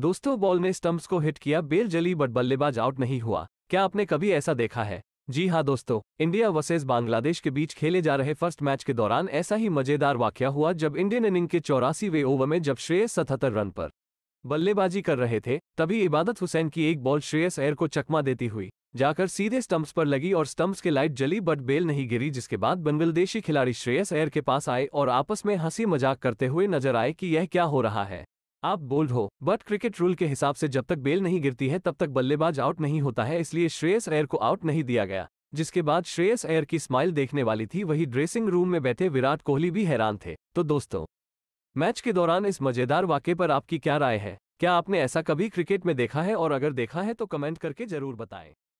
दोस्तों बॉल ने स्टंप्स को हिट किया बेल जली बट बल्लेबाज आउट नहीं हुआ क्या आपने कभी ऐसा देखा है जी हाँ दोस्तों इंडिया वर्सेज बांग्लादेश के बीच खेले जा रहे फर्स्ट मैच के दौरान ऐसा ही मजेदार वाक्य हुआ जब इंडियन इनिंग के चौरासीवे ओवर में जब श्रेयस सतहत्तर रन पर बल्लेबाजी कर रहे थे तभी इबादत हुसैन की एक बॉल श्रेयस एयर को चकमा देती हुई जाकर सीधे स्टंप्स पर लगी और स्टंप्स के लाइट जली बट बेल नहीं गिरी जिसके बाद बांग्लादेशी खिलाड़ी श्रेयस एयर के पास आए और आपस में हंसी मजाक करते हुए नजर आए कि यह क्या हो रहा है आप बोल्ड हो बट क्रिकेट रूल के हिसाब से जब तक बेल नहीं गिरती है तब तक बल्लेबाज आउट नहीं होता है इसलिए श्रेयस अयर को आउट नहीं दिया गया जिसके बाद श्रेयस अयर की स्माइल देखने वाली थी वही ड्रेसिंग रूम में बैठे विराट कोहली भी हैरान थे तो दोस्तों मैच के दौरान इस मजेदार वाक्य पर आपकी क्या राय है क्या आपने ऐसा कभी क्रिकेट में देखा है और अगर देखा है तो कमेंट करके जरूर बताएं